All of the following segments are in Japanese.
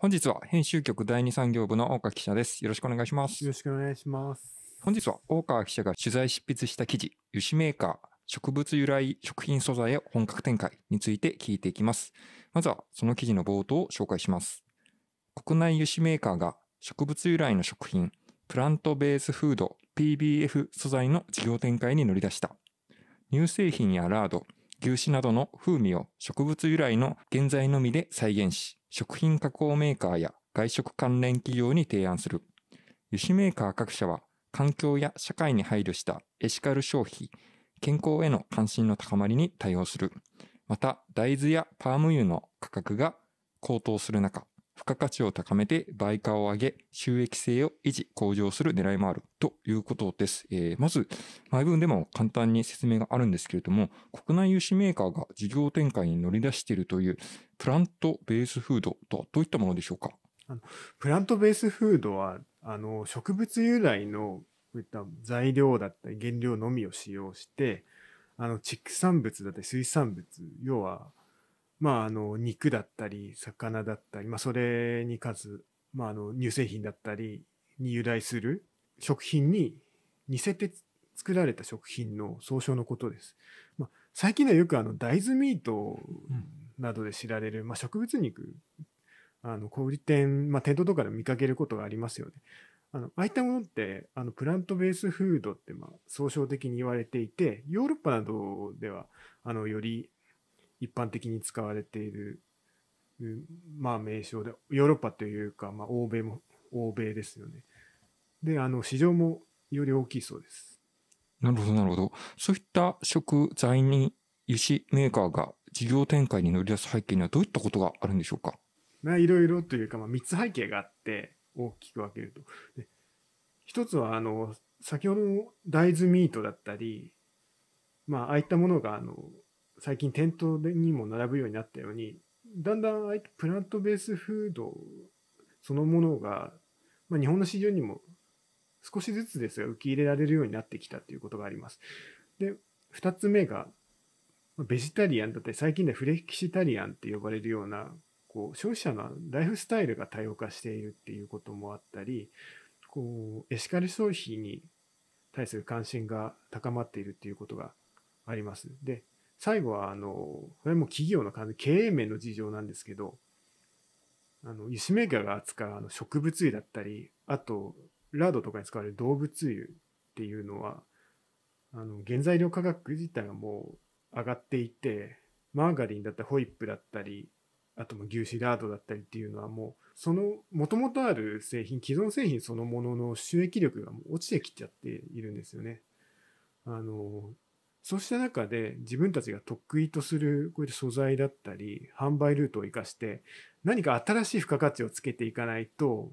本日は編集局第二産業部の大川記者です。よろしくお願いします。よろしくお願いします。本日は大川記者が取材執筆した記事、油脂メーカー、植物由来食品素材を本格展開について聞いていきます。まずはその記事の冒頭を紹介します。国内油脂メーカーが植物由来の食品、プラントベースフード PBF 素材の事業展開に乗り出した。乳製品やラード、牛脂などの風味を植物由来の原材のみで再現し、食品加工メーカーや外食関連企業に提案する。油脂メーカー各社は環境や社会に配慮したエシカル消費、健康への関心の高まりに対応する。また、大豆やパーム油の価格が高騰する中、付加価値を高めて売価を上げ、収益性を維持、向上する狙いもあるということです。えー、まず、前文でも簡単に説明があるんですけれども、国内融資メーカーが事業展開に乗り出しているというプラントベースフードとはどういったものでしょうかあのプラントベースフードは、あの植物由来のこういった材料だったり原料のみを使用して、あの畜産物だったり水産物、要はまあ、あの肉だったり魚だったり、まあ、それに数、まあ、あの乳製品だったりに由来する食品に似せて作られた食品の総称のことです。まあ、最近ではよくあの大豆ミートなどで知られる、まあ、植物肉あの小売店、まあ、店頭とかで見かけることがありますよね。あのああいったものってあのプラントベースフードってまあ総称的に言われていてヨーロッパなどではあのより一般的に使われている、まあ、名称でヨーロッパというか、まあ、欧米も欧米ですよね。であの市場もより大きいそうです。なるほどなるほど。そういった食材に油脂メーカーが事業展開に乗り出す背景にはどういったことがあるんでしょうかいろいろというか、まあ、3つ背景があって大きく分けると。で一つはあの先ほどの大豆ミートだったり、まあ、ああいったものがあの最近店頭にも並ぶようになったようにだんだんプラントベースフードそのものが、まあ、日本の市場にも少しずつですが受け入れられるようになってきたということがあります。で2つ目がベジタリアンだったり最近ではフレキシタリアンって呼ばれるようなこう消費者のライフスタイルが多様化しているっていうこともあったりこうエシカル消費に対する関心が高まっているっていうことがあります。で最後はあのこれも企業の経営面の事情なんですけどあの油脂メーカーが扱うあの植物油だったりあとラードとかに使われる動物油っていうのはあの原材料価格自体がもう上がっていてマーガリンだったりホイップだったりあとも牛脂ラードだったりっていうのはもうそのもともとある製品既存製品そのものの収益力がもう落ちてきちゃっているんですよね。あのそうした中で自分たちが得意とするこういう素材だったり販売ルートを生かして何か新しい付加価値をつけていかないと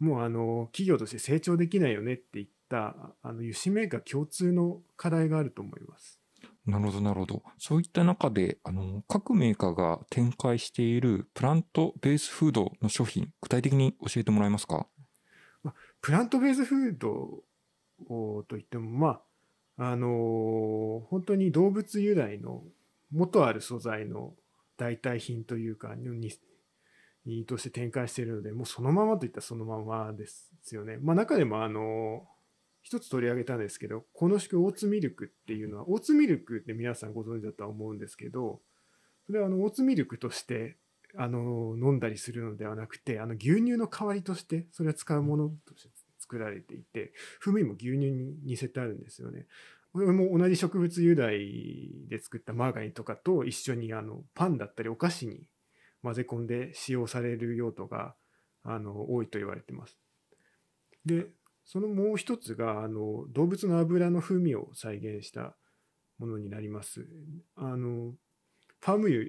もうあの企業として成長できないよねっていったあの油脂メーカー共通の課題があると思います。なるほど、なるほど。そういった中で、あの、各メーカーが展開しているプラントベースフードの商品、具体的に教えてもらえますかプラントベースフードといっても、まあ、あの本当に動物由来の元ある素材の代替品というかにとして展開しているのでもうそのままといったらそのままですよね。まあ、中でもあの一つ取り上げたんですけどこの式オーツミルクっていうのはオーツミルクって皆さんご存知だとは思うんですけどそれはあのオーツミルクとしてあの飲んだりするのではなくてあの牛乳の代わりとしてそれは使うものとして作られていて風味も牛乳に似せてあるんですよね。これも同じ植物由来で作ったマーガリンとかと一緒にあのパンだったりお菓子に混ぜ込んで使用される用途があの多いと言われてます。でそのもう一つがあの動物の油の風味を再現したものになります。あのファーム油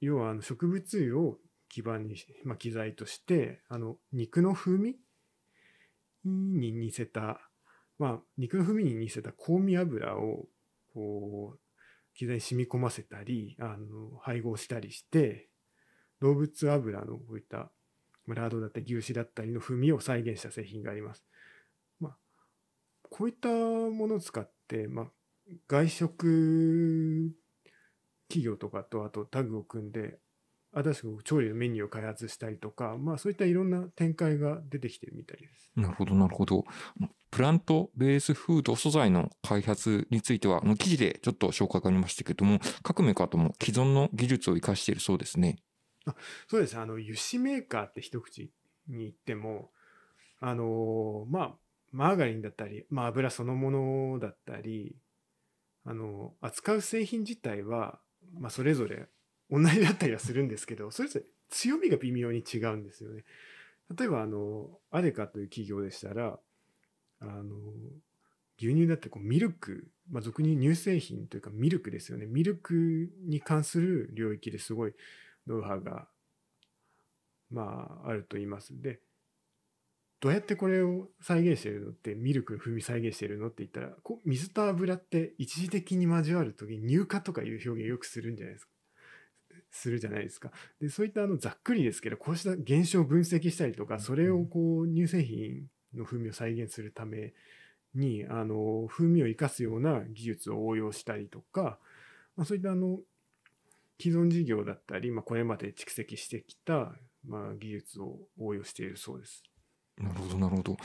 要はあの植物油を基盤に、まあ、機材としてあの肉の風味に似せた、まあ、肉の風味に似せた香味油をこう刻に染み込ませたりあの配合したりして動物油のこういったラードだったり牛脂だったりの風味を再現した製品があります。まあ、こういったものを使って、まあ、外食企業とかとあとタグを組んで新しく調理のメニューを開発したりとか、まあ、そういったいろんな展開が出てきてるみたいです。なるほど、なるほど。プラントベースフード素材の開発については、あの記事でちょっと紹介がありましたけども、各メーカーとも既存の技術を生かしているそうですね。あそうです。あの、油脂メーカーって一口に言っても、あの、まあ、マーガリンだったり、まあ、油そのものだったり、あの、扱う製品自体は、まあ、それぞれ同じだったりはするんですけど、それぞれ強みが微妙に違うんですよね。例えば、あの、アデカという企業でしたら、あの、牛乳だってこうミルク、まあ、俗に乳製品というかミルクですよね。ミルクに関する領域ですごいノウハウが、まあ、あると言いますで、どうやってこれを再現してるのってミルク風味再現してるのって言ったらこう水と油って一時的に交わる時に乳化とかいう表現をよくするんじゃないですか。するじゃないですか。で、そういったあのざっくりですけど、こうした現象を分析したりとか、それをこう乳製品の風味を再現するために、あの風味を生かすような技術を応用したりとか、まあ、そういったあの既存事業だったり、まあ、これまで蓄積してきた、まあ、技術を応用しているそうです。なるほど、なるほど。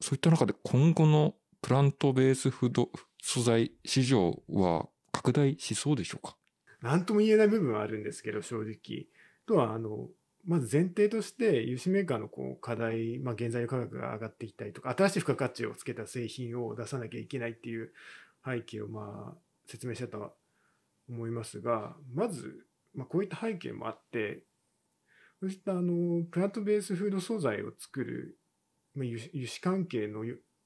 そういった中で今後のプラントベースフード素材市場は拡大しそうでしょうか何とも言えない部分はあるんですけど正直。とはあのまず前提として融資メーカーのこう課題、まあ、原材料価格が上がってきたりとか新しい付加価値をつけた製品を出さなきゃいけないっていう背景をまあ説明したと思いますがまず、まあ、こういった背景もあってそうしたあのプラントベースフード素材を作る、まあ、輸出関係の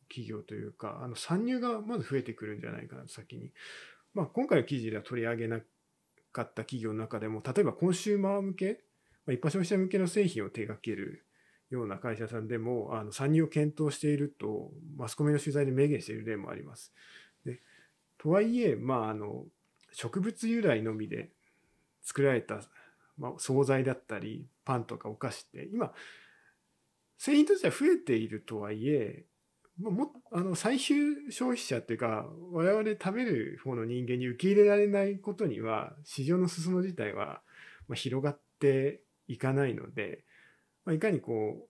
企業というかあの参入がまず増えてくるんじゃないかな先に、まあ、今回の記事では取り上げなかった企業の中でも例えばコンシューマー向け一般消費者向けの製品を手掛けるような会社さんでもあの参入を検討しているとマスコミの取材で明言している例もあります。でとはいえ、まあ、あの植物由来のみで作られた、まあ、惣菜だったりパンとかお菓子って今製品としては増えているとはいえもあの最終消費者っていうか我々食べる方の人間に受け入れられないことには市場の裾野自体は広がっていかないので、まあ、いかにこう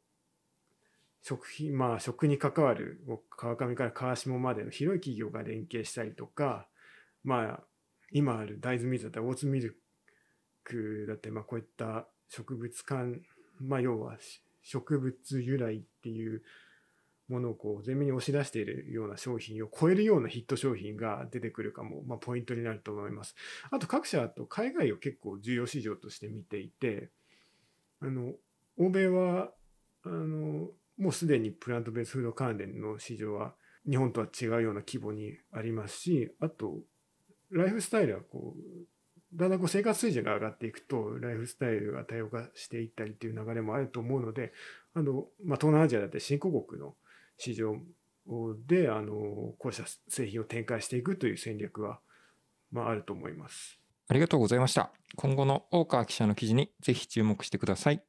食品まあ食に関わる川上から川下までの広い企業が連携したりとかまあ今ある大豆ミルクだったりオーツミルクだってまあこういった植物間まあ要は植物由来っていうものをこう前面に押し出しているような商品を超えるようなヒット商品が出てくるかも、まあ、ポイントになると思います。あと各社と海外を結構重要市場として見ていてあの欧米はあのもうすでにプラントベースフード関連の市場は日本とは違うような規模にありますしあとライフスタイルはこうだんだんこう生活水準が上がっていくと、ライフスタイルが多様化していったりという流れもあると思うので、あの、まあ、東南アジアだって新興国の市場であのこうした製品を展開していくという戦略は、まあ、あると思います。ありがとうございました。今後の大川記者の記事にぜひ注目してください。